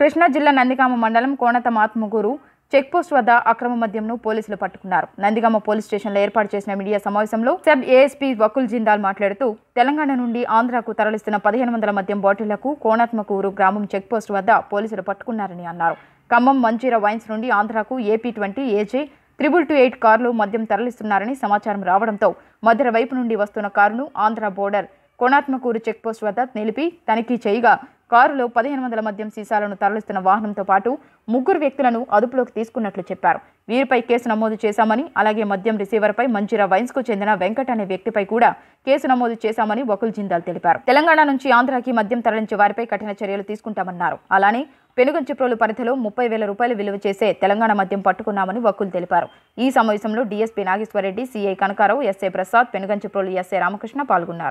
కృష్ణా జిల్లా నందిగామ మండలం కోనతమాత్మగురు చెక్పోస్ట్ వద్ద అక్రమ మద్యంను పోలీసులు పట్టుకున్నారు నందిగామ పోలీస్ స్టేషన్లో ఏర్పాటు చేసిన మీడియా సమావేశంలో సబ్ ఏఎస్పీ వకుల్ జిందాల్ మాట్లాడుతూ తెలంగాణ నుండి ఆంధ్రాకు తరలిస్తున్న పదిహేను వందల మద్యం బాటిళ్లకు కోణాత్మకూరు గ్రామం చెక్పోస్ట్ వద్ద పోలీసులు పట్టుకున్నారని అన్నారు ఖమ్మం మంజీర వైన్స్ నుండి ఆంధ్రాకు AP twenty AJ triple two eight కార్లు మద్యం తరలిస్తున్నారని సమాచారం రావడంతో మధుర వైపు నుండి వస్తున్న కారును ఆంధ్ర బోర్డర్ కోణాత్మకూరు చెక్పోస్ట్ వద్ద నిలిపి తనిఖీ చేయగా కారులో పదిహేను వందల మద్యం సీసాలను తరలిస్తున్న వాహనంతో పాటు ముగ్గురు వ్యక్తులను అదుపులోకి తీసుకున్నట్లు చెప్పారు వీరిపై కేసు నమోదు చేశామని అలాగే మద్యం రిసీవర్పై మంచిరా వైన్స్కు చెందిన వెంకట్ అనే వ్యక్తిపై కూడా కేసు నమోదు చేశామని వకుల్ జిందాల్ తెలిపారు తెలంగాణ నుంచి ఆంధ్రాకి మద్యం తరలించే వారిపై కఠిన చర్యలు తీసుకుంటామన్నారు అలానే పెనుగంచిప్రోలు పరిధిలో ముప్పై వేల రూపాయలు విలువ చేసే తెలంగాణ మద్యం పట్టుకున్నామని వకుల్ తెలిపారు ఈ సమావేశంలో DSP Nageswara Reddy CI Kanakarao SA Prasad Penuganchiprolu SA Ramakrishna పాల్గొన్నారు